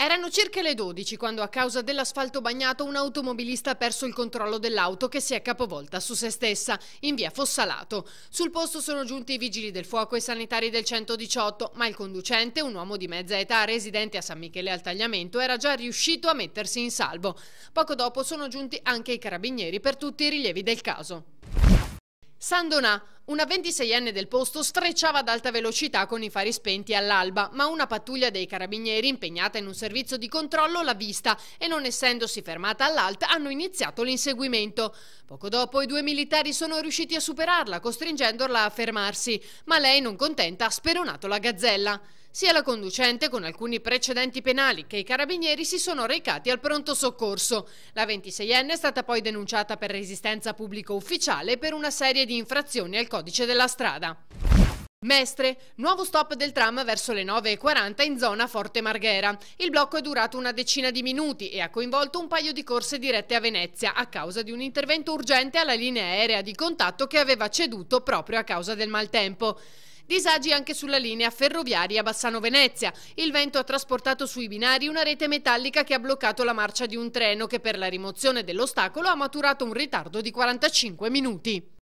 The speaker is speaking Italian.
Erano circa le 12 quando a causa dell'asfalto bagnato un automobilista ha perso il controllo dell'auto che si è capovolta su se stessa in via Fossalato. Sul posto sono giunti i vigili del fuoco e i sanitari del 118, ma il conducente, un uomo di mezza età residente a San Michele al Tagliamento, era già riuscito a mettersi in salvo. Poco dopo sono giunti anche i carabinieri per tutti i rilievi del caso. Sandonà, una 26enne del posto strecciava ad alta velocità con i fari spenti all'alba, ma una pattuglia dei carabinieri impegnata in un servizio di controllo l'ha vista e non essendosi fermata all'alta hanno iniziato l'inseguimento. Poco dopo i due militari sono riusciti a superarla, costringendola a fermarsi, ma lei non contenta ha speronato la gazzella. Sia la conducente con alcuni precedenti penali che i carabinieri si sono recati al pronto soccorso. La 26enne è stata poi denunciata per resistenza pubblico ufficiale per una serie di infrazioni al codice della strada. Mestre, nuovo stop del tram verso le 9.40 in zona Forte Marghera. Il blocco è durato una decina di minuti e ha coinvolto un paio di corse dirette a Venezia a causa di un intervento urgente alla linea aerea di contatto che aveva ceduto proprio a causa del maltempo. Disagi anche sulla linea ferroviaria Bassano-Venezia. Il vento ha trasportato sui binari una rete metallica che ha bloccato la marcia di un treno che per la rimozione dell'ostacolo ha maturato un ritardo di 45 minuti.